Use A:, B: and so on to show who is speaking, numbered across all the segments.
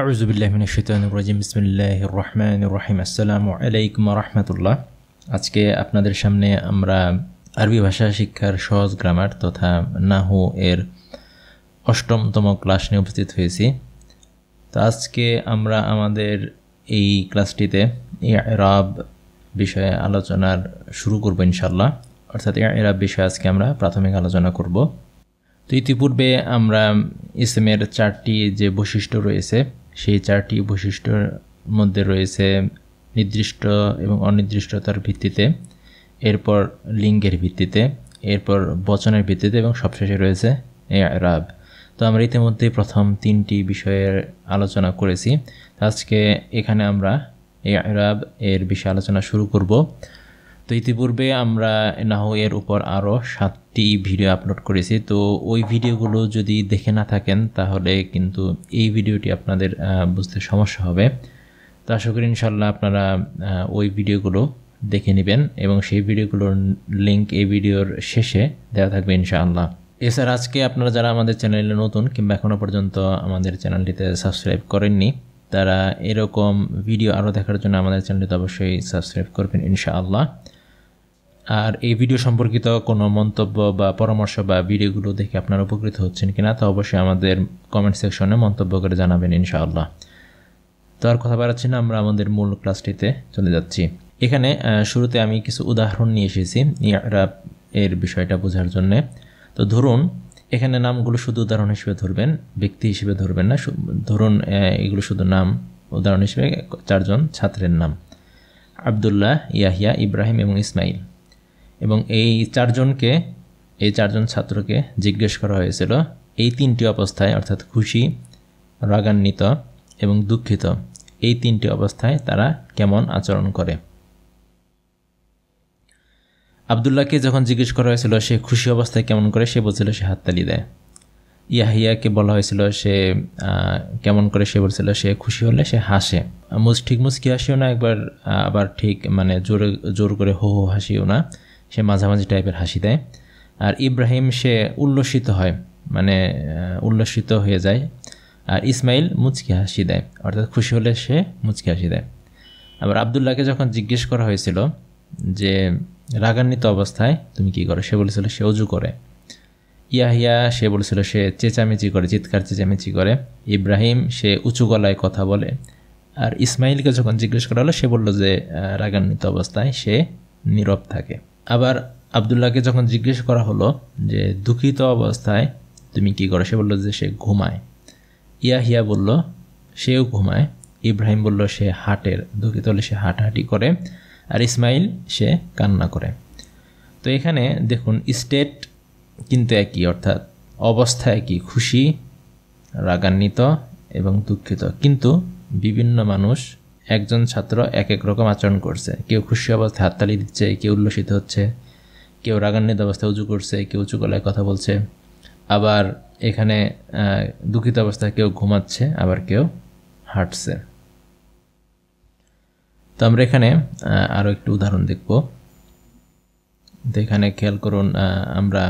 A: আউজুবিল্লাহিনশিতানুরাজিম বিসমিল্লাহ রহমান রহিম আসসালামু আলাইকুম রহমতুল্লাহ আজকে আপনাদের সামনে আমরা আরবি ভাষা শিক্ষার সহজ গ্রামার তথা নাহু এর অষ্টমতম ক্লাস নিয়ে উপস্থিত হয়েছি তো আজকে আমরা আমাদের এই ক্লাসটিতে এরাব বিষয়ে আলোচনার শুরু করবো ইনশাল্লাহ অর্থাৎ এরাব বিষয়ে আজকে আমরা প্রাথমিক আলোচনা করব তো ইতিপূর্বে আমরা ইসলামের চারটি যে বৈশিষ্ট্য রয়েছে সেই চারটি বৈশিষ্ট্যের মধ্যে রয়েছে নির্দিষ্ট এবং অনির্দিষ্টতার ভিত্তিতে এরপর লিঙ্গের ভিত্তিতে এরপর বচনের ভিত্তিতে এবং সবশেষে রয়েছে রাব তো আমরা ইতিমধ্যে প্রথম তিনটি বিষয়ের আলোচনা করেছি আজকে এখানে আমরা এই আরাব এর বিষয়ে আলোচনা শুরু করব তো ইতিপূর্বে আমরা নাহ এর উপর আরও সাত একটি ভিডিও আপলোড করেছি তো ওই ভিডিওগুলো যদি দেখে না থাকেন তাহলে কিন্তু এই ভিডিওটি আপনাদের বুঝতে সমস্যা হবে তো আশা করি ইনশাল্লাহ আপনারা ওই ভিডিওগুলো দেখে নেবেন এবং সেই ভিডিওগুলোর লিঙ্ক এই ভিডিওর শেষে দেওয়া থাকবে ইনশাআল্লাহ এছাড়া আজকে আপনারা যারা আমাদের চ্যানেলে নতুন কিংবা এখনও পর্যন্ত আমাদের চ্যানেলটিতে সাবস্ক্রাইব করেননি তারা এরকম ভিডিও আরও দেখার জন্য আমাদের চ্যানেলটিতে অবশ্যই সাবস্ক্রাইব করবেন ইনশাআল্লাহ আর এই ভিডিও সম্পর্কিত কোনো মন্তব্য বা পরামর্শ বা ভিডিওগুলো দেখে আপনারা উপকৃত হচ্ছেন কিনা তা অবশ্যই আমাদের কমেন্ট সেকশনে মন্তব্য করে জানাবেন ইনশাআল্লাহ তো আর কথা বাড়াচ্ছি না আমরা আমাদের মূল ক্লাসটিতে চলে যাচ্ছি এখানে শুরুতে আমি কিছু উদাহরণ নিয়ে এসেছি ইয়ারাব এর বিষয়টা বোঝার জন্যে তো ধরুন এখানে নামগুলো শুধু উদাহরণ হিসেবে ধরবেন ব্যক্তি হিসেবে ধরবেন না ধরুন এগুলো শুধু নাম উদাহরণ হিসেবে চারজন ছাত্রের নাম আবদুল্লাহ ইয়াহিয়া ইব্রাহিম এবং ইসমাইল এবং এই চারজনকে এই চারজন ছাত্রকে জিজ্ঞেস করা হয়েছিল এই তিনটি অবস্থায় অর্থাৎ খুশি রাগান্বিত এবং দুঃখিত এই তিনটি অবস্থায় তারা কেমন আচরণ করে আবদুল্লাহকে যখন জিজ্ঞেস করা হয়েছিল সে খুশি অবস্থায় কেমন করে সে বলছিল সে হাততালি দেয় ইয়াহিয়াকে বলা হয়েছিল সে কেমন করে সে বলছিল সে খুশি হলে সে হাসে মুস ঠিক মুসকি হাসিও না একবার আবার ঠিক মানে জোরে জোর করে হো হো হাসিও না সে মাঝামাঝি টাইপের হাসি দেয় আর ইব্রাহিম সে উল্লসিত হয় মানে উল্লসিত হয়ে যায় আর ইসমাইল মুচকি হাসি দেয় অর্থাৎ খুশি হলে সে মুচকি হাসি দেয় আবার আবদুল্লাহকে যখন জিজ্ঞেস করা হয়েছিল যে রাগান্বিত অবস্থায় তুমি কি করো সে বলেছিল সে অজু করে ইয়াহিয়া সে বলেছিল সে চেঁচামেচি করে চিৎকার চেঁচামেচি করে ইব্রাহিম সে উঁচু গলায় কথা বলে আর ইসমাইলকে যখন জিজ্ঞেস করা হলো সে বলল যে রাগান্বিত অবস্থায় সে নীরব থাকে আবার আবদুল্লাহকে যখন জিজ্ঞেস করা হলো যে দুঃখিত অবস্থায় তুমি কি করো সে বললো যে সে ঘুমায় ইয়াহিয়া বলল সেও ঘুমায় ইব্রাহিম বলল সে হাটের দুঃখিত হলে সে হাঁটাহাঁটি করে আর ইসমাইল সে কান্না করে তো এখানে দেখুন স্টেট কিন্তু একই অর্থাৎ অবস্থা একই খুশি রাগান্বিত এবং দুঃখিত কিন্তু বিভিন্ন মানুষ একজন ছাত্র এক এক রকম আচরণ করছে কেউ খুশি অবস্থায় হাততালি দিচ্ছে কেউ উল্লসিত হচ্ছে কেউ রাগান্বিত অবস্থায় উঁচু করছে কেউ উঁচু গলায় কথা বলছে আবার এখানে দুঃখিত অবস্থায় কেউ ঘুমাচ্ছে আবার কেউ হাঁটছে তো আমরা এখানে আরও একটু উদাহরণ দেখব তো এখানে খেয়াল করুন আমরা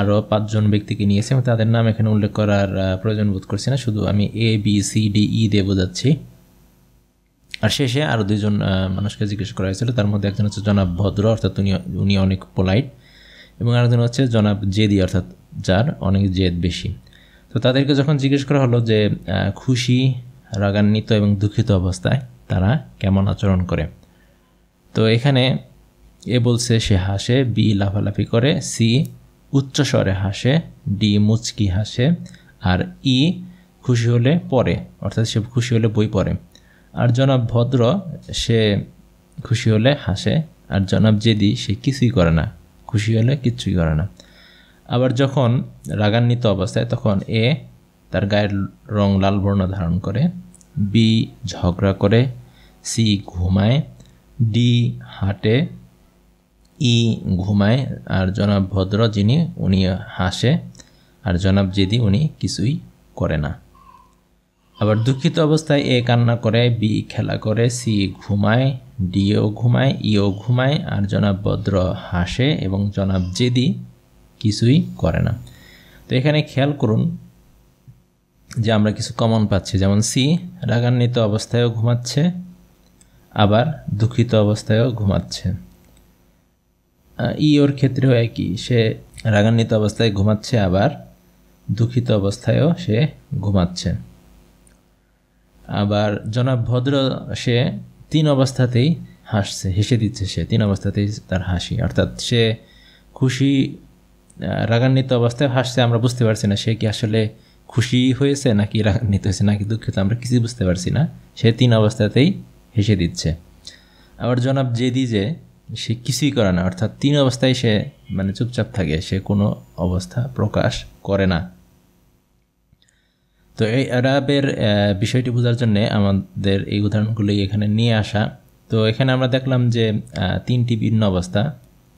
A: আরও পাঁচজন ব্যক্তিকে নিয়েছি আমি তাদের নাম এখানে উল্লেখ করার প্রয়োজন বোধ করছি না শুধু আমি A B C D E দিয়ে বোঝাচ্ছি আর শেষে আরও দুইজন মানুষকে জিজ্ঞেস করা হয়েছিল তার মধ্যে একজন হচ্ছে জনাব ভদ্র অর্থাৎ উনি উনি অনেক পোলাইট এবং আরেকজন হচ্ছে জনাব জেদি অর্থাৎ যার অনেক জেদ বেশি তো তাদেরকে যখন জিজ্ঞেস করা হলো যে খুশি রাগান্বিত এবং দুঃখিত অবস্থায় তারা কেমন আচরণ করে তো এখানে এ বলছে সে হাসে বি লাফালাফি করে সি উচ্চস্বরে হাসে ডি মুচকি হাসে আর ই e খুশি হলে পড়ে অর্থাৎ সে খুশি হলে বই পড়ে আর জনাব ভদ্র সে খুশি হলে হাসে আর জনাব জেদি সে কিছুই করে না খুশি হলে কিচ্ছুই করে না আবার যখন রাগান্বিত অবস্থায় তখন এ তার গায়ের রং লাল বর্ণ ধারণ করে বি ঝগড়া করে সি ঘুমায় ডি হাঁটে ই ঘুমায় আর জনাব ভদ্র যিনি উনি হাসে আর জনাব জেদি উনি কিছুই করে না আবার দুঃখিত অবস্থায় এ কান্না করে বি খেলা করে সি ঘুমায় ডিও ঘুমায় ইও ঘুমায় আর জনাব ভদ্র হাসে এবং জনাব জেদি কিছুই করে না তো এখানে খেয়াল করুন যে আমরা কিছু কমন পাচ্ছি যেমন সি রাগান্বিত অবস্থায়ও ঘুমাচ্ছে আবার দুঃখিত অবস্থায়ও ঘুমাচ্ছে ই ওর ক্ষেত্রেও একই সে রাগান্বিত অবস্থায় ঘুমাচ্ছে আবার দুঃখিত অবস্থায়ও সে ঘুমাচ্ছে আবার জনাব ভদ্র সে তিন অবস্থাতেই হাসছে হেসে দিচ্ছে সে তিন অবস্থাতেই তার হাসি অর্থাৎ সে খুশি রাগান্বিত অবস্থায় হাসছে আমরা বুঝতে পারছি না সে কি আসলে খুশি হয়েছে নাকি রাগান্বিত হয়েছে নাকি দুঃখিত আমরা কিছুই বুঝতে পারছি না সে তিন অবস্থাতেই হেসে দিচ্ছে আবার জনাব জেদি যে সে কিছুই করে না অর্থাৎ তিন অবস্থায় সে মানে চুপচাপ থাকে সে কোনো অবস্থা প্রকাশ করে না তো এই অ্যাডাবের বিষয়টি বোঝার জন্যে আমাদের এই উদাহরণগুলি এখানে নিয়ে আসা তো এখানে আমরা দেখলাম যে তিনটি ভিন্ন অবস্থা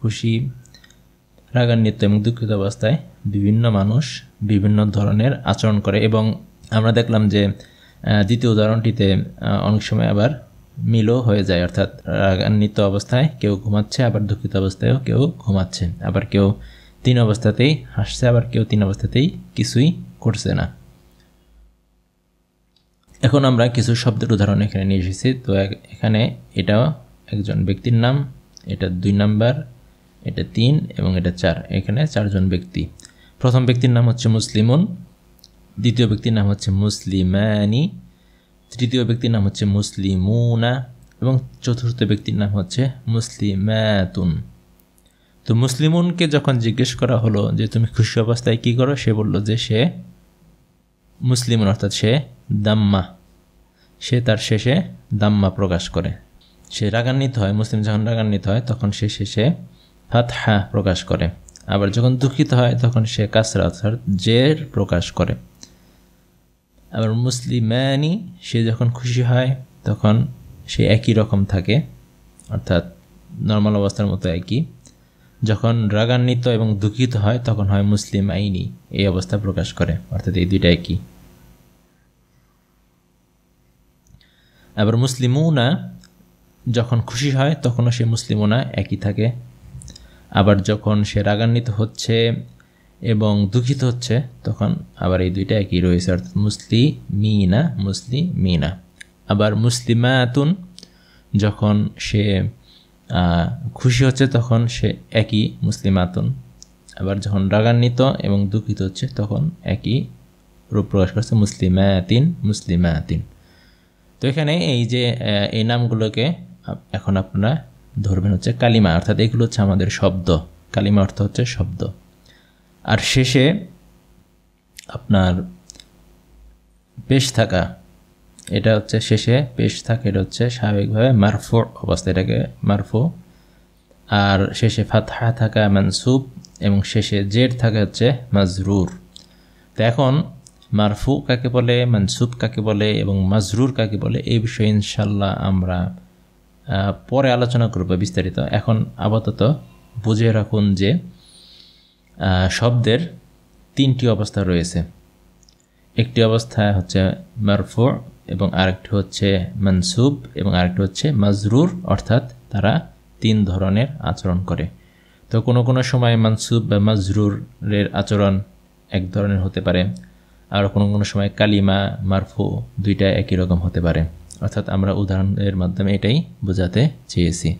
A: খুশি রাগান্বিত এবং দুঃখিত অবস্থায় বিভিন্ন মানুষ বিভিন্ন ধরনের আচরণ করে এবং আমরা দেখলাম যে দ্বিতীয় উদাহরণটিতে অনেক সময় আবার মিলও হয়ে যায় অর্থাৎ রাগান্বিত অবস্থায় কেউ ঘুমাচ্ছে আবার দুঃখিত অবস্থায়ও কেউ ঘুমাচ্ছে আবার কেউ তিন অবস্থাতেই হাসছে আবার কেউ তিন অবস্থাতেই কিছুই করছে না এখন আমরা কিছু শব্দের উদাহরণ এখানে নিয়ে এসেছি তো এখানে এটা একজন ব্যক্তির নাম এটা দুই নাম্বার এটা তিন এবং এটা চার এখানে চারজন ব্যক্তি প্রথম ব্যক্তির নাম হচ্ছে মুসলিমুন দ্বিতীয় ব্যক্তির নাম হচ্ছে মুসলিমানি তৃতীয় ব্যক্তির নাম হচ্ছে মুসলিমুনা এবং চতুর্থ ব্যক্তির নাম হচ্ছে মুসলিমাতুন তো মুসলিমুনকে যখন জিজ্ঞেস করা হলো যে তুমি খুশি অবস্থায় কী করো সে বললো যে সে মুসলিম অর্থাৎ সে দাম্মা সে তার শেষে দাম্মা প্রকাশ করে সে রাগান্বিত হয় মুসলিম যখন রাগান্বিত হয় তখন সে শেষে ফাতহা প্রকাশ করে আবার যখন দুঃখিত হয় তখন সে কাসরা অর্থাৎ জের প্রকাশ করে আবার মুসলিমানি সে যখন খুশি হয় তখন সে একই রকম থাকে অর্থাৎ নর্মাল অবস্থার মতো একই যখন রাগান্বিত এবং দুঃখিত হয় তখন হয় মুসলিম আইনি এই অবস্থা প্রকাশ করে অর্থাৎ এই দুইটা একই আবার মুসলিমুনা যখন খুশি হয় তখনও সে মুসলিমুনা একই থাকে আবার যখন সে রাগান্বিত হচ্ছে এবং দুঃখিত হচ্ছে তখন আবার এই দুইটা একই রয়েছে অর্থাৎ মুসলি মিনা মুসলি না আবার মুসলিমাতুন যখন সে খুশি হচ্ছে তখন সে একই মুসলিমাতন আবার যখন রাগান্বিত এবং দুঃখিত হচ্ছে তখন একই রূপ প্রকাশ করছে মুসলিমায়াতিন মুসলিমায়াতিন তো এখানে এই যে এই নামগুলোকে এখন আপনারা ধরবেন হচ্ছে কালিমা অর্থাৎ এগুলো হচ্ছে আমাদের শব্দ কালিমা অর্থ হচ্ছে শব্দ আর শেষে আপনার বেশ থাকা এটা হচ্ছে শেষে পেশ থাকে এটা হচ্ছে স্বাভাবিকভাবে মারফো অবস্থা এটাকে মারফো আর শেষে ফাতহা থাকা মানসুপ এবং শেষে জেড থাকা হচ্ছে মাজরুর তো এখন মারফু কাকে বলে মানসুপ কাকে বলে এবং মাজরুর কাকে বলে এই বিষয়ে ইনশাল্লাহ আমরা পরে আলোচনা করব বিস্তারিত এখন আপাতত বুঝে রাখুন যে শব্দের তিনটি অবস্থা রয়েছে একটি অবস্থা হচ্ছে মারফু এবং আরেকটি হচ্ছে মনসুব এবং আরেকটি হচ্ছে মাজরুর অর্থাৎ তারা তিন ধরনের আচরণ করে তো কোনো কোনো সময় মনসুব বা মাজরুরের আচরণ এক ধরনের হতে পারে আর কোনো কোনো সময় কালিমা মারফু দুইটা একই রকম হতে পারে অর্থাৎ আমরা উদাহরণের মাধ্যমে এটাই বোঝাতে চেয়েছি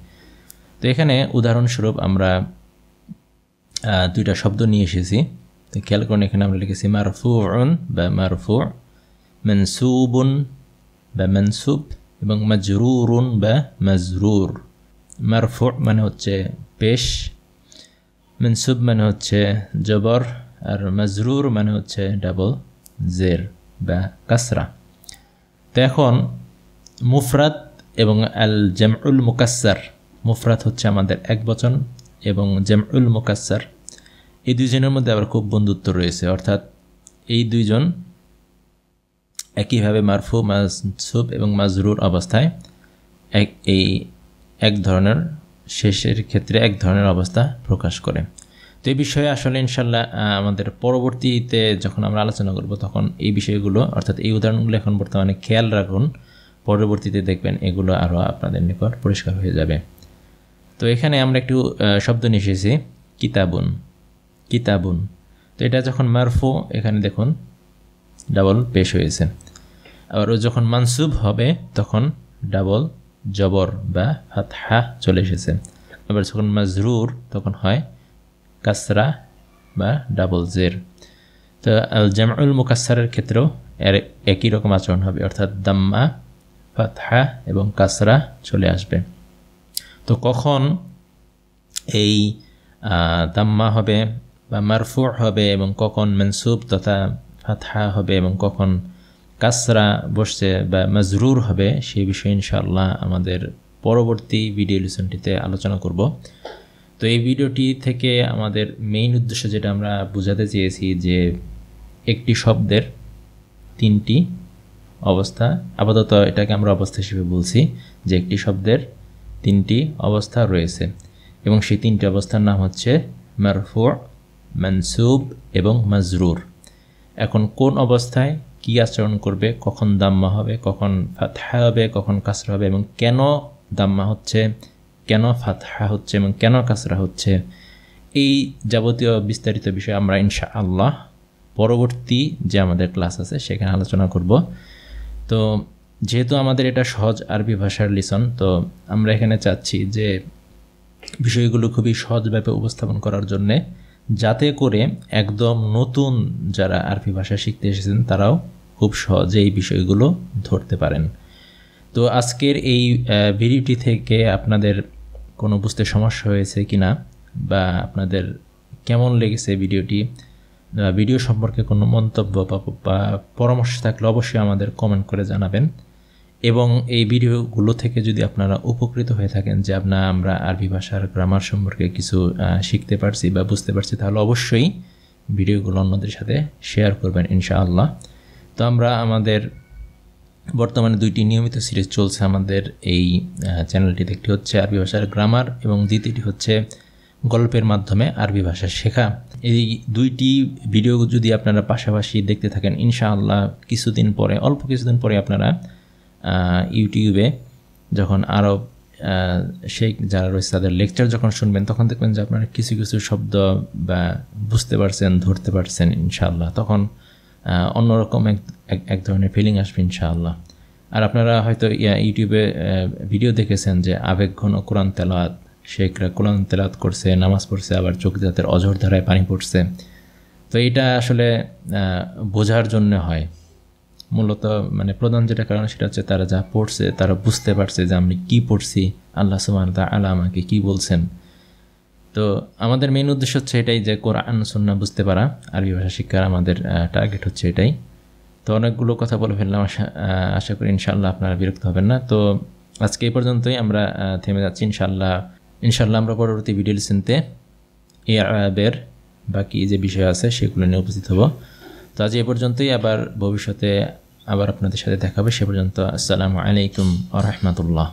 A: তো এখানে উদাহরণস্বরূপ আমরা দুইটা শব্দ নিয়ে এসেছি তো খেয়াল করুন এখানে আমরা লিখেছি মারফু বা মারফু মেনসুবুন বা মনসুব এবং মজরুরুন বা মজরুর মারফু মানে হচ্ছে পেশ মনসুব মানে হচ্ছে জবর আর মজরুর মানে হচ্ছে ডাবল জের বা কাসরা তো এখন মুফরাত এবং আল জামউল মুকাসার মুফরাত হচ্ছে আমাদের এক বচন এবং জামউল মুকাসার এই দুইজনের মধ্যে আবার খুব বন্ধুত্ব রয়েছে অর্থাৎ এই দুইজন একইভাবে মারফু মাসুব এবং মাজরুর অবস্থায় এক এই এক ধরনের শেষের ক্ষেত্রে এক ধরনের অবস্থা প্রকাশ করে তো এই বিষয়ে আসলে ইনশাল্লাহ আমাদের পরবর্তীতে যখন আমরা আলোচনা করব তখন এই বিষয়গুলো অর্থাৎ এই উদাহরণগুলো এখন বর্তমানে খেয়াল রাখুন পরবর্তীতে দেখবেন এগুলো আরও আপনাদের নিকট পরিষ্কার হয়ে যাবে তো এখানে আমরা একটু শব্দ নিয়ে কিতাবুন কিতাবুন তো এটা যখন মারফো এখানে দেখুন ডাবল পেশ হয়েছে আবার ও যখন মানসুব হবে তখন ডাবল জবর বা হা চলে এসেছে আবার যখন মাজরুর তখন হয় কাসরা বা ডাবল জের তো আল জামাউল মুকাসারের ক্ষেত্রেও এর একই রকম আচরণ হবে অর্থাৎ দাম্মা ফাতহা এবং কাসরা চলে আসবে তো কখন এই দাম্মা হবে বা মারফু হবে এবং কখন মেনসুব তথা ফাতহা হবে এবং কখন কাসরা বসছে বা মজরুর হবে সেই বিষয়ে ইনশাআল্লাহ আমাদের পরবর্তী ভিডিও লেসনটিতে আলোচনা করব তো এই ভিডিওটি থেকে আমাদের মেইন উদ্দেশ্য যেটা আমরা বোঝাতে চেয়েছি যে একটি শব্দের তিনটি অবস্থা আপাতত এটাকে আমরা অবস্থা হিসেবে বলছি যে একটি শব্দের তিনটি অবস্থা রয়েছে এবং সেই তিনটি অবস্থার নাম হচ্ছে মারফু মানসুব এবং মাজরুর এখন কোন অবস্থায় কি আচরণ করবে কখন দাম্মা হবে কখন ফাতহা হবে কখন কাসরা হবে এবং কেন দাম্মা হচ্ছে কেন ফাতহা হচ্ছে এবং কেন কাসরা হচ্ছে এই যাবতীয় বিস্তারিত বিষয়ে আমরা ইনশা আল্লাহ পরবর্তী যে আমাদের ক্লাস আছে সেখানে আলোচনা করব তো যেহেতু আমাদের এটা সহজ আরবি ভাষার লিসন তো আমরা এখানে চাচ্ছি যে বিষয়গুলো খুবই সহজভাবে উপস্থাপন করার জন্যে যাতে করে একদম নতুন যারা আরবি ভাষা শিখতে এসেছেন তারাও খুব সহজেই বিষয়গুলো ধরতে পারেন তো আজকের এই ভিডিওটি থেকে আপনাদের কোনো বুঝতে সমস্যা হয়েছে কি না বা আপনাদের কেমন লেগেছে ভিডিওটি ভিডিও সম্পর্কে কোনো মন্তব্য বা পরামর্শ থাকলে অবশ্যই আমাদের কমেন্ট করে জানাবেন এবং এই ভিডিওগুলো থেকে যদি আপনারা উপকৃত হয়ে থাকেন যে আপনার আমরা আরবি ভাষার গ্রামার সম্পর্কে কিছু শিখতে পারছি বা বুঝতে পারছি তাহলে অবশ্যই ভিডিওগুলো অন্যদের সাথে শেয়ার করবেন ইনশাআল্লাহ তো আমরা আমাদের বর্তমানে দুইটি নিয়মিত সিরিজ চলছে আমাদের এই চ্যানেলটিতে একটি হচ্ছে আরবি ভাষার গ্রামার এবং দ্বিতীয়টি হচ্ছে গল্পের মাধ্যমে আরবি ভাষা শেখা এই দুইটি ভিডিও যদি আপনারা পাশাপাশি দেখতে থাকেন ইনশাআল্লাহ কিছুদিন পরে অল্প কিছুদিন পরে আপনারা ইউটিউবে যখন আরব সেই যারা রয়েছে তাদের লেকচার যখন শুনবেন তখন দেখবেন যে আপনারা কিছু কিছু শব্দ বা বুঝতে পারছেন ধরতে পারছেন ইনশাআল্লাহ তখন অন্যরকম এক এক ধরনের ফিলিং আসবে ইনশাআল্লাহ আর আপনারা হয়তো ইউটিউবে ভিডিও দেখেছেন যে আবেগ ঘন কোরআন তেলাত শেখরা কোরআন তেলাত করছে নামাজ পড়ছে আবার চোখ জাতের অঝর ধারায় পানি পড়ছে তো এটা আসলে বোঝার জন্য হয় মূলত মানে প্রধান যেটা কারণ সেটা হচ্ছে তারা যা পড়ছে তারা বুঝতে পারছে যে আমি কি পড়ছি আল্লাহ সুমান তা আল্লাহ আমাকে কি বলছেন তো আমাদের মেন উদ্দেশ্য হচ্ছে এটাই যে কোরআন সন্না বুঝতে পারা আরবি ভাষা শিক্ষার আমাদের টার্গেট হচ্ছে এটাই তো অনেকগুলো কথা বলে ফেললাম আশা আশা করি ইনশাল্লাহ আপনারা বিরক্ত হবেন না তো আজকে এই পর্যন্তই আমরা থেমে যাচ্ছি ইনশাল্লাহ ইনশাল্লাহ আমরা পরবর্তী ভিডিও লিসেনতে এ আবের বাকি যে বিষয় আছে সেগুলো নিয়ে উপস্থিত হবো তো আজ এ পর্যন্তই আবার ভবিষ্যতে আবার আপনাদের সাথে দেখা হবে সে পর্যন্ত আসসালামু আলাইকুম আ রহমতুল্লাহ